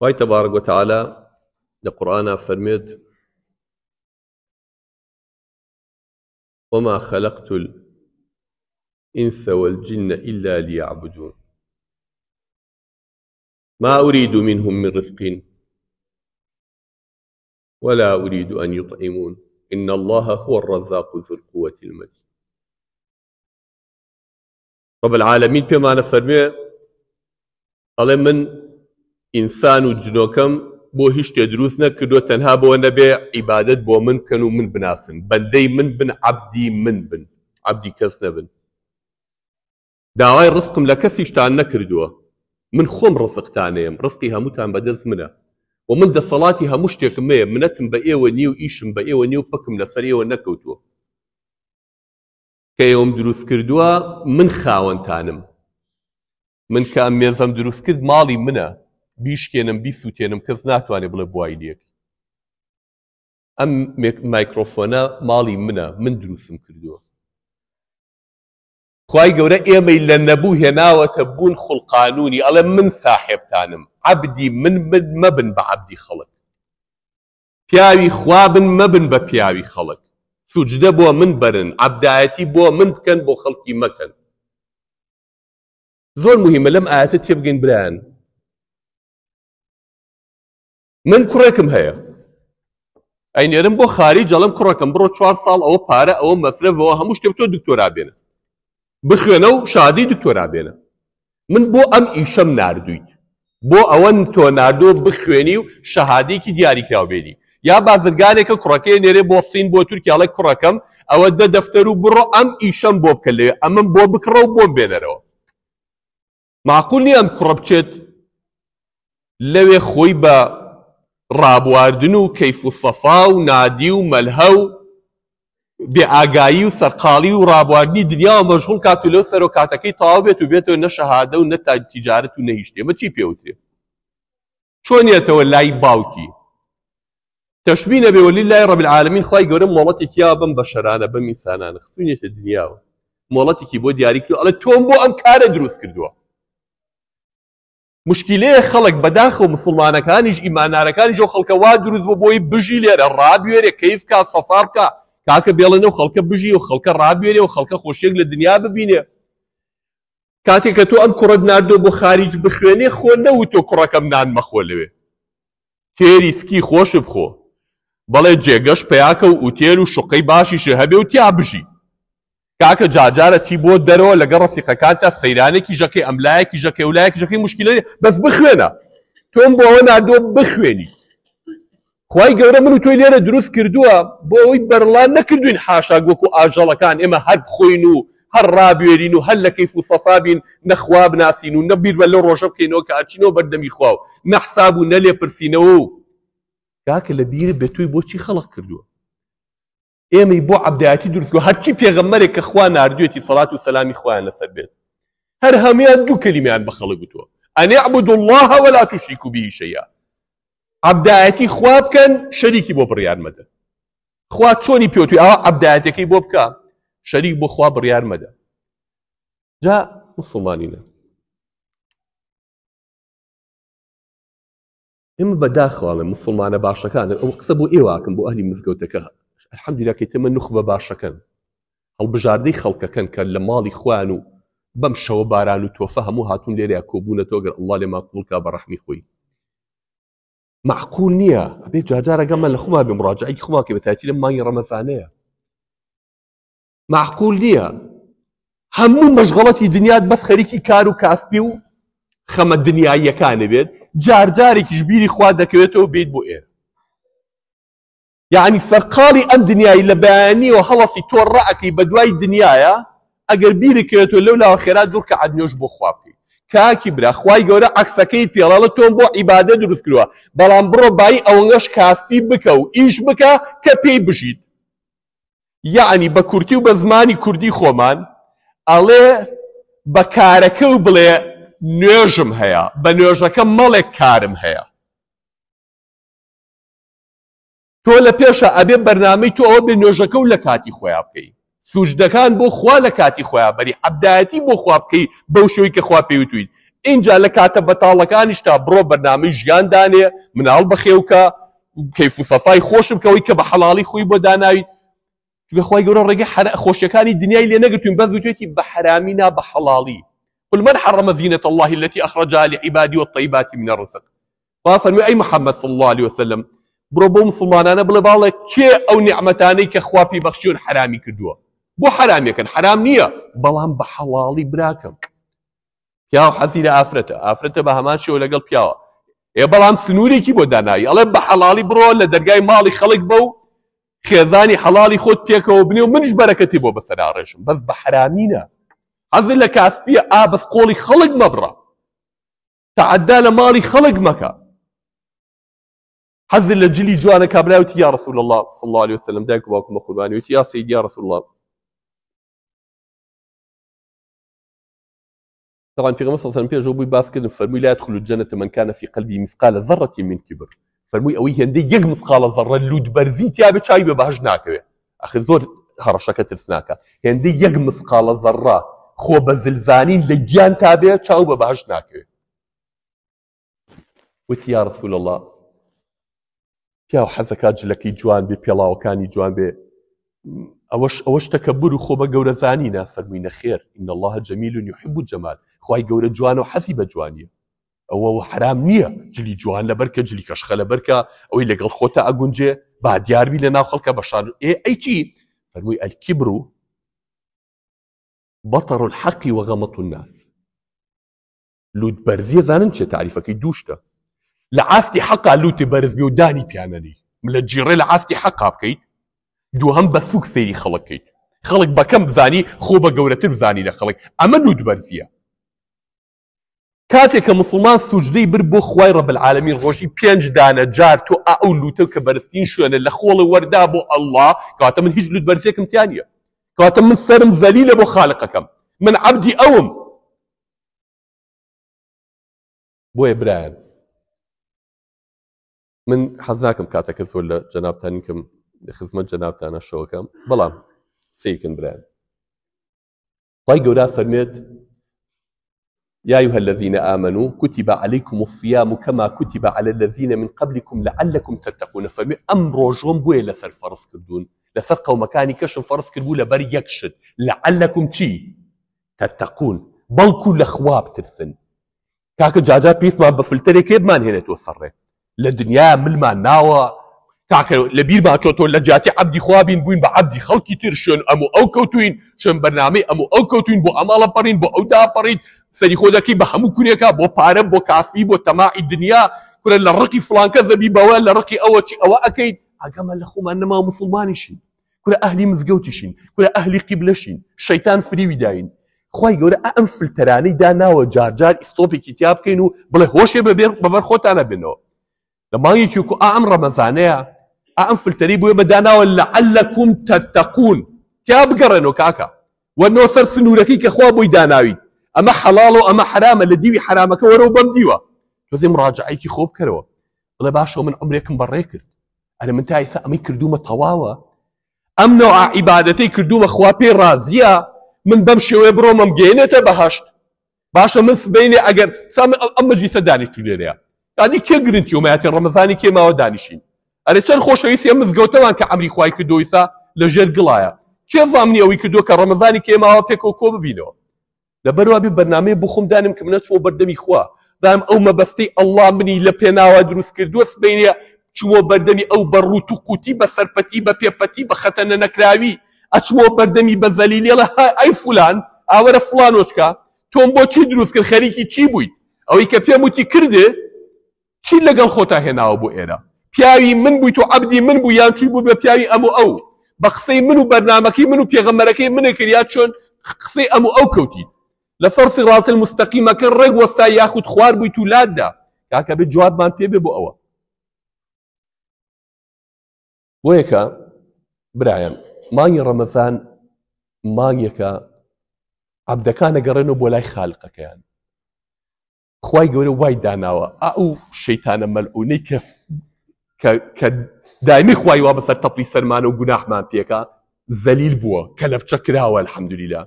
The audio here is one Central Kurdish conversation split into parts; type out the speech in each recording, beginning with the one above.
وای تبارك وتعالى لقرآن فرميت وما خلقت الإنس والجن إلا ليعبدون ما أريد منهم من رزق ولا أريد أن يطعمون إن الله هو الرزاق ذو القوة المتين رب العالمين بما نفرمه قال من ئینسان و جنۆکەم بۆ هیچ شتێ دروست نەکردو تەنها بۆە نەبێ عیبادت بۆ من کەن و من بناسن بەندەی من بن عبدی من بن عبدی کەس نەبن داوای ڕستم لە کەسیشتان نەکردووە من خۆم ڕسقتانەیەم ڕستی هەمووتان بەدەست منە و من دەسەڵاتی هەموو شتێکم مەیە منەتم بە ئێوە نیو ئیشم بە ئێوە نیو پکم لەسەر ئێوە نەکەوتووە کە ئێوەم دروست کردووە من خاوەنتانم من کە ئەم مێزەم دروست کرد ماڵی منە بیشکێنم بیسووتێنم کەس ناتوانێت بڵێ بوای لەکی ئەم مایکرۆفۆنە ماڵی منە من دروستم کردووە خی گەورە ئێمەی لە نەبوو هێناوەتە بوون خوڵقانونی ئەڵێ من ساحێبتانم عبدی من من مەبن بە عبدی خەڵک پیاوی خوابن مەبن بە پیاوی خەڵک سوجدە بۆ من بەرن عبدایەتی بۆ من بکەن بۆ خەڵکی مەکەن زۆر مهمە لەم ئاەتە تێبگەین برایان من کوڕێکم هەیە ئەینێرم بۆ خاری جەڵم کوڕەکەم بڕۆ چوار ساڵ ئەوە پارە ئەوە مەفرەوەەوە هەموو شتێک چۆ دکتۆرا بێنە بخوێنە و شادی دکتۆرا بێنە من بۆ ئەم ئیشەم نردویت بۆ ئەوە تۆ نردۆ بخوێنی و شەهادێکی دیاریکراوبێنی یا بازرگانێکە کوڕەکەی نێرێ بۆ سین بۆ تورکیاڵە کوڕەکەم ئەوە دە دەفتەر و بڕۆ ئەم ئیشەم بۆ بکە لێ ئەمم بۆ بکڕە و بۆ بێنەرەوە معقول نیە ئەم کوڕە بچێت لەوێ خۆی بە ڕابواردن و کەیف و سەفا و نادی و مەلهە و بێئگایی و سەرقاڵی و ڕابواردنی دنیا و مەژغول کات و لەو سەر و کاتەکەی تەواو بێت و بێتەوە نەشەهادە و نەتا تیجارت و نەهیشتێ مە چی پێوتێ چۆنێتەوە لای باوکی تەشببی نەبێوە لای ڕبیعاالمین خی گەورە مڵەتێکیا بم بە شەرانە بەم ئینسانانە خسوونێتە دنیاوە مڵەتێکی بۆ دیاریکردو ئەڵە تۆم بۆ ئەم کارە دروست کردووە مشکلەیە خەڵک بەداخە و مسلمانەکانیش ئیمانارەکانیش و خەڵکەوا دروست بۆ بۆی بژی لێرە ڕابێرە کەیفکە سەسارکە کاکە بێڵێنە و خەڵکە بژی و خەڵکە ڕابێرێ و خەڵکە خۆشێک لە دنیا ببینێ کاتێک کە تۆ ئەم کوڕت نردۆ بۆ خارج بخوێنێ خۆ نەوت تۆ کوڕەکەم نانمەخۆ لەوێ تێری سکی خۆش بخۆ بەڵێ جێگەش پیاکە و ئوتێر و شقەی باشیشە هەبێ و تیا بژی کاکە جاجارە چی بۆ دەرەوە لەگە ڕسیقەکانتە سەیرانێکی ژەکەی ئەملایەکی ژەکە ولایەکی ژەکەی مشکلەی بەس بخوێنە تۆم بۆەوە نادۆ بخوێنی خی گەورە من و تۆی لێرە دروست کردووە بۆ ئەوی بەرڵان نەکردوین حاشا گوەکو ئاژەڵەکان ئێمە هەر بخۆین و هەر ڕابێرین و هەر لە کەیف و سەسابین نەخواب ناسین و نەبیر بە لە ڕۆژە بکەینەوە کە ئاچینەوە بەردەمی خواو نەحساب و نەلێ پرسینەوە و کاکە لە بیر بێتوی بۆچی خەڵق کردووە ئێمەی بۆ عبدایەتی دروستکە هەرچی پێغەمەرێک کە خوا نردوێتی سەڵات و سەلامی خۆیان لەسەر بێت هەر هەمیان دوو کەلیمیان بە خەڵک گوتووە ئەنێ عبد الله ولا توشریک و بیشەیە عبدایەتی خوا بکەن شەریکی بۆ بڕیان مەدە خوا چۆنی پێوتوی ئەوە عبدایەتەکەی بۆ بکە شەریک بۆ خوا بڕیار مەدە جا مسلمانینە ئمە بەداخواڵێ مسلمانە باشەکانە ئەو قسە بۆ ئێواکەم بۆ ئەهلی مزگەوتەکە الحمد لله كيتم النخبه باشا كان خەڵکەکەن کە خلق كان خوان و بەم شەوە باران و هاتون لي کۆبوونە توقر الله لێما كاب بەڕەحمی خوي معقول نییە ئەبێ جاجارەگەمە لە خوما بمڕاجعی كي بتاتي لما يرى ڕەمەفانەیە معقول نيا هم مەشغڵەتی دنیات بس خەریکی کار كاسبيو کاسپی و خەمە بيت جار جارجارێکیش بیری خوادك دەکەوێتەوە بيت بوئر یعنی سەرقاڵی ئەم دنیای لە بەیانیەوە هەڵەسی تۆ ڕعتی بە دوای دنیاە ئەگەر بیرکرێتەوە لەو لاوە خێرا دوورکە عدنیۆش بۆ خواپی کاکی برا خی گەورە عکسەکەی پێڵە تۆم بۆ عیبادە دروست کردووە بەڵام بڕۆ بای ئەوەنگەش کاستی بکە و ئیش بکە کە پێی بژیت یعنی بە کورتی و بە زمانی کوردی خۆمان ئەڵێ بە کارەکە و بڵێ نوێژم هەیە بە نوێژەکە مەڵێک کارم هەیە تۆ لە پێشە ئەبێ بەرنامەی تۆ ئەوە بێ نوێژەکە و لە کاتی خۆیان بکەی سوژدەکان بۆ خوا لە کاتی خۆیان بەری عبدایەتی بۆ خوا بکەی بەو شێوی کە خوا پێوتیت اینجا لە کاتە بەتاڵەکانیشتا بڕۆ بەرنامی ژیاندانێ مناڵ بەخێوکە کەیف و سەفای خۆشم کەەوەی کە بە حەڵاڵی خۆی بۆ داناویت خی گەورە ڕێگە خۆشیەکانی دنیای لێ نەگەتون بەزوتێتی بە حرامینا بە حەڵاڵی قل من حرم زينة الله التي أخرجها لعبادي والطيبات من الرزق فأصلا أي محمد صلى الله عليه وسلم بڕۆ بۆ مسلمانانە بڵێ باڵێ کێ ئەو نیعممەتانەی کە خواپی بەخشیون حرامی کردووە بۆ حرامەکەن حرام نییە بەڵام بە حەڵاڵی براکەم پیاو حەزی لە ئافرەتە ئافرەتە بە هەمان شێوە لەگەڵ پیاوە ێ بەڵام سنوورێکی بۆ دانایی ئەڵێ بە حەڵالی بڕۆ لە دەرگای ماڵی خەڵک بە و خێزانی حەڵالی خۆت پێکەوە بنێ و منش بەرەکەتی بۆ بەسەرا ڕێژم بەس بە حرامینە حەزر لە کاسپیە ئابس قۆڵی خەڵک مەبڕە تعدا لە ماڵی خەڵک مەکە حەز لە جوانا جوانە يا رسول الله صلى الله عليه وسلم داك باكم قوربانی وتی يا سید يا رسول الله طبعا في غمس صلى الله عليه وسلم كذا فرمي لا يدخل الجنة من كان في قلبي مثقال ذرة من كبر فرمي أوي هندي يق مثقال ذرة لود برزيت يا بشاي ببهج ناكوي أخي زور هرشكة ترسناكا هندي يق مثقال ذرة خو بزلزانين لجيان تابع تشاو ببهج ناكوي وتي يا رسول الله پیاو حەزەکە جلکی جوان بێ کانی جوان بی اوش اوش تکبر بر و خۆ بە گەورە زانی نافەرمووی نەخێر الله جمیل و یحب جەمال خوای گەورە جوان و حەزی جوانی او ئەوە حرام نیه جلی جوان لبرک جلی کەشخە لەبەرکە ئەوەی لەگەڵ خوتا ئەگونجێ بعد یار لە ناو خەڵکە بەشان ای ای چی فەرمووی ئەلکیبر بطر بەتەڕ الحەقی وەغەمەت و ناف لوودبەرزیە زانن چێ تعریفەکەی دووشتە لعاستي حقا لوتي بارز بيو داني و دانی پیانەنی لە جیڕێ لە دو هم بسوك دووهم خلق سوک سەیری خەڵەکەیت خەڵک بەکەم بزانی خۆ بە گەورەتر بزانی لە خەڵک ئەمە مسلمان سوجدەی بر بۆ رب العالمين روشي پێنج دانە جار تو ئەو لووتە کە بەرزین شوێنە لە خۆڵە وەردا بۆ ئەلله کاتە من هیچ لووت بەرزێکم تیانە من سرم زليل لە بۆ من عبدی ئەوم بۆیە برایان من ولا جناب تانيكم لە من جناب جەنابتانە شەوەکەم بلا سيكن بران طيب لا فرميت يا أيها الذين آمنوا كتب عليكم الصيام كما كتب على الذين من قبلكم لعلكم تتقون فرمي أمر جون بوي لسر فرس كردون لسر قوم مكاني كشن فرس كردو لبر يكشن لعلكم تي تتقون بل كل خواب ترثن كاك جاجا بيس ما بفلتري كيب ما هنا توسره لە دنیا ملمان ناوە کاکە لە بیرما چۆ تۆ لە جااتی عبدی خوابین بووین بە عبدی خەڵکی تر شوێن ئەمە ئەو کەوتوین شوێن بەنامی ئەمە ئەو کەوتوین بۆ ئەماڵە پەڕین بۆ ئەو داپەڕیت سەری خۆ دەکەی بە هەموو کونیەکە بۆ پارە بۆ کاسبی بۆ تەماعی دنیا کورە لە ڕقی فلانکە زەبی بەوە لە ڕقی ئەوە چی ئەوە ئەەکەیت ئەگەمە لە خۆمان نەما مسلمانیشین کورە ئەهلی مزگەوتیشین کورە ئەهلی قیبلەشین شەیتان فریوی داین خی گەورە ئەم فلتەرانەی داناوە جارجار ئیسۆپێکی تیا بکەین و بڵێ هۆشێ بەبێ بەبەر خۆتانە بنەوە لما يكيكو أمر مزانيا أم في التريب ويبدانا ولعلكم تتقون كابقرنو كاكا وانو سر سنوركي كخوابو يداناوي أما حلالو أما حرام اللي ديوي حرامك ورو بمديوا لازم مراجعيكي خوب كروا الله باشا من عمركم بريكر أنا من تايسا أمي كردومة طواوة أم نوع عبادتي كردومة خوابي رازية من بمشي ويبرو ممجينة بهشت باشا من بيني أجر سامي أم مجلس داني شو ینی کێ گرنتی ومەاتێن ڕەمەزانی کێماوە دانیشین ئەرێ چەند خۆشەویستە مزگەوتەوان کە ئەمری خوای کردۆیسا لە ژێر گڵایە کێ زانانی ئەوی کردو کە ڕەمەزانی کێماوە پێکەوە کۆ ببینەوە لە بەروابی بەنامێ بخۆم دانم کە منەچوە بەردەمی خوا دام ئەو مەبەستی ئەللا منی لە پێناوە دروست کردووە سبینە چوە بەردەمی ئەو بەڕوت و قوتی بە سەرپەتی بە پێپەتی بە خەتەنە نەکراوی ئەچوە بەردەمی بە زەلیلێ لە ئەی فلان ئاوەرە فلانۆچکە تۆم بۆچی دروست کرد خەریکی چی بووی ئەوەی کە پێم وتی کردێ چی لگل خوتا هێناوە بو ایرا پیاوی من بووی تو عبدی من بو یان چی بوو بە امو او ئەو بە قسەی من و منو من و پێغەمەرەکەی منە کردیا چۆن قسەی ئەمو ئەو کەوتی لە فەرسی ڕاتل مستەقیمەکە ڕێک وەستا یاخود خوار بووی تو جواب من پی جوابمان پێ بێ بۆ ئەوە بۆیەکە برایەن مانگی ڕەمەزان مانگێکە عبدەکانە گەڕێنەوە بۆ لای خالقەکەیان خی گەورە وای داناوە ئاو شەیتانە مەلعونەی کەف کە دائمی خی وا بەسەر تەپی سەرمانە و گوناحمان پێکە زەلیل بووە کە لە بچە کراوە الحەمدوریلا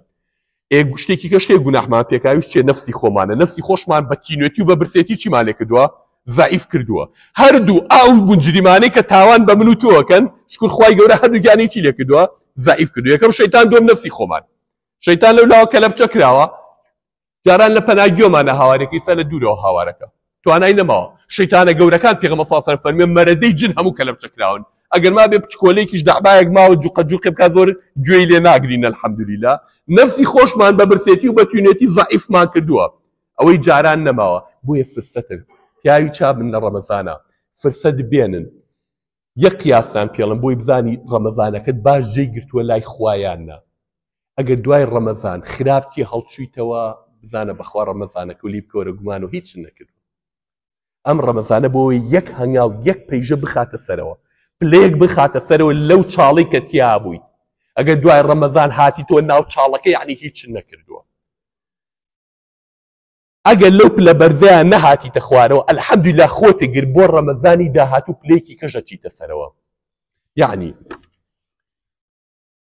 ئێ گوشتێکی کە شێ گوناحمان پێکاوی چێ نفسی خۆمانە نفسی خۆشمان بە کینوێتی و بە برسێتی چیمانێک کردووە زعیف کردووە هەردوو ئاو گونجریمانەی کە تاوان بە من و تۆکەن شکر خی گەورە هەردووگیانی چی لێ کردووە زعیف کردو یەکەم شەیتان دوم نفسی خۆمان شەیتان لەولاوە کە لە بچە کراوە جاران لە پەناگیۆمانە هاوارێکی سە لە دوورەوە هاوارەکە توانای نەماوە شەیتانە گەورەکان پێغمە ساسەر فەرمێ مەرەدەی جن هەموو کە لە بچکراون ئەگەر ما بێ بچکۆلێکیش داعباەک ماوە جوقە جوقی بکە زۆر گوێی لێ ناگرین الحەمدوریلا نفسی خۆشمان بە برسێتی و بە توێتی زعیفمان کردووە ئەوەی جاران نەماوە بۆیە فرسەتر پیاوی چابن لە ڕەمەزانە فرسەت بێنن یەک قیاسان پێڵم بۆی بزانی ڕەمەزانەکەت باش جێی گرتووە لای خوایاننا ئەگەر دوای ڕەمەزان خراپکی هەڵچویتەوە بزانە بەخوا ڕەمەزانە کولی بکۆرە گومان و هیچ نەکرد ئەم ڕەمەزانە بۆی یەک هەنگاو یەک پەیژە بخاتە سەرەوە پلێک بخاتە سەرەوە لەو چاڵی کە تیا بووی ئەگە دوای ڕەمەزان هاتی تۆ ناو چاڵەکە یعنی هیچ نەکردووە ئەگەر لەو پلە بەرزەیە نەهاتیتە خوارەوە ئەلحەمدی لا خۆتە گر بۆ ڕەمەزانی داهاتوو پلێکی کەژەچیتە سەرەوە یعنی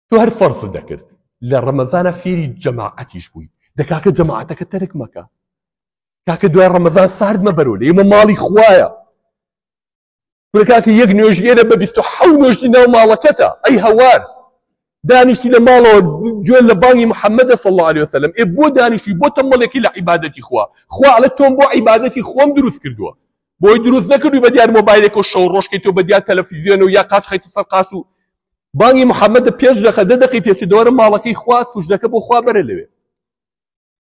تو هەر فەرز دەکرد لە ڕەمەزانە فێری جەماعەتیش بووی دەکاکە جەماعاتەکە تەرک مەکە کاکە دوای ڕەمەزان ساردمە بەرۆ لە ئمە ماڵی خویە پرکاکە یەک نوێژێرە بە ح نوێژی ناو ماڵەکەتە ئەی هەوار دانیشتی لە ماڵەوە جوێن لە بانگی محەممەدە سەڵی وسلم ێ بۆ دانیشتی بۆ تەمەڵێکی لە عیباەتی خوا خوا لە تۆم بۆ عیباەتی خۆم دروست کردووە بۆی دروست نەکردوی بە دیار مۆبایلێک و شەو ڕۆژکی تۆ بە دیار تەلەفیزیۆن و یا قاچ خیت سەر قاس و بانگی محەممەدە پێش دەخە دەدەقی پێچی دەوەرە ماڵەکەی خوا سوژدەکە بۆ خوا بەرە لەوێت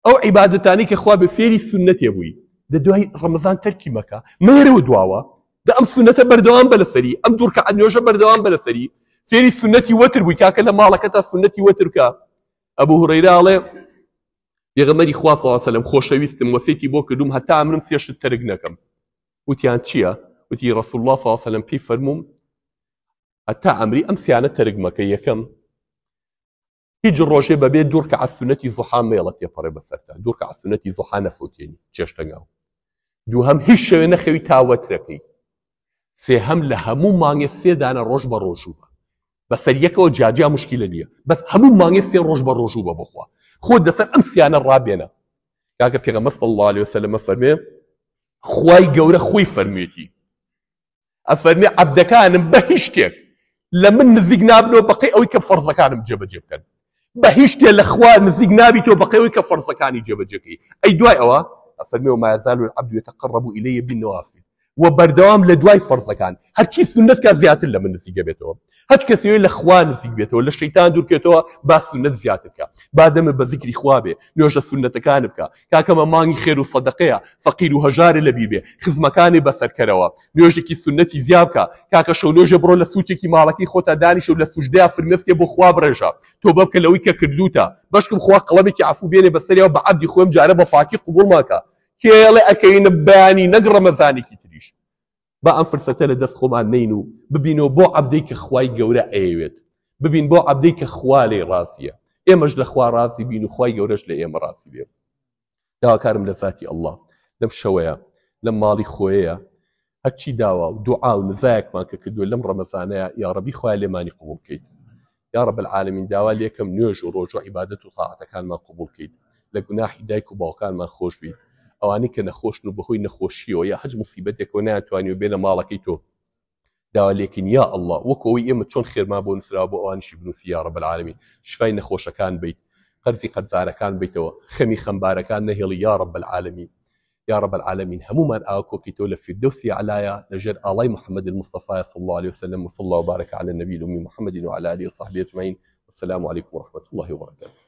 او عبادتاني كخوا بفيري سنتي يا ابوي ده دوي رمضان تركي مكا ما يرو دواوا ده ام سنته بردوان بلا سري ام دورك ان يوجب بردوان بلا سري فيري سنتي وتر بوي كاك لما على كتا سنتي وتر كا ابو هريره عليه يا غمدي خوا صلى الله عليه وسلم خوش شويست موسيتي بوك دوم حتى عملم فيش الترقناكم وتيان تشيا وتي رسول الله صلى الله عليه وسلم بي فرموم حتى امري امسيانه ترقمك يا كم هیچ روشه ببه دور که از سنتی زوحا میلتی پره بسرده دور که از سنتی زوحا نفوتینی چشتنگو دو هم هیچ شوی نخوی تاوت رکی سه هم لهمو مانگ سه دانه روش با روشو با بسر او جاجه مشکل نیا بس همو مانگ سه روش با روشو با بخوا خود دسر ام سیانه را بینا که پیغمبر صلی اللہ علیه وسلم فرمی خوای گوره خوی فرمیدی افرمی عبدکانم به هیچ لمن نزیگ نابنو بقی اوی که فرزکانم جب جب کرد بهشت الاخوان شتێ لە خوا نزیک نابی تۆ بەقەوەی کە فەرزەکانی جێبەجەکەی ئەی دوای وما يزال العبد يتقرب إلي بالنوافل وبردوام لدواي فرضه كان هر شيء سنتك زيات الا من نسيجه بيتو هر كثير الاخوان نسيجه بيتو ولا الشيطان دور كيتو بس سنت زياتك بعد ما بذكر اخوابه نوجه السنه كان بك كما ماني خير وصدقه فقير وهجار لبيبه خذ مكاني بسركروا نوجه كي سنتي زيابك كاك شو نوجه برو لسوتي كي مالكي خوتا دانش ولا سجده فرمسك بو خواب رجا تو بابك لويك كردوتا باشكم خوا قلبك عفو بيني بسريا وبعد خويم جاربه فاكي قبول ماكا كي الله اكين باني نقرا مزاني با ام فرسەتە لە دەست خۆمان نین و ببینەوە بۆ عبدەی کە خوای گەورە ئەیەوێت ببین با عبدی کە خوا لێ ڕاستیە ئێمەش لە خوا ڕاستی بین و خوای گەورەش لە ئێمە ڕاستی بێ داواکارم لە لم ئەله لەم شەوەیە لە ماڵی خۆەیە هەرچی داوا و نزایک من که کە لم رمضانه یا ربی خوای لێمانی قوبول بکەیت یاڕە بەعاالمین داوا لێکم نوێژ و ڕۆژ و عبادت و تاعاتەکانمان قوبول بکەیت لە گوناحی دایک و من خوش بید ئەوانەی کە نەخۆشن و بەخۆی نەخۆشیەوە یا حج مفیبەتێکەوە ناتوانانی و بێنە ماڵەکەی تۆ داوالێکن یا ئەله وەکەوەی ئێمە چۆن خێرما بۆ نفرا بۆ ئەوانشی بنوفیارە بەعاالمی شفای نەخۆشەکان بیت قەرفی قەرزارەکان بیتەوە خەمی خەمبارەکان نەهێڵی یارە بەعاالمی یارە بەعاالمین هەمومان ئاکۆکی تۆ لە فردوسی علایە لەژێر ئاڵای محمد المصطفى صلى الله عليه وسلم وصلى الله وبارك على النبي الأمي محمد وعلى آله وصحبه أجمعين والسلام عليكم ورحمة الله وبركاته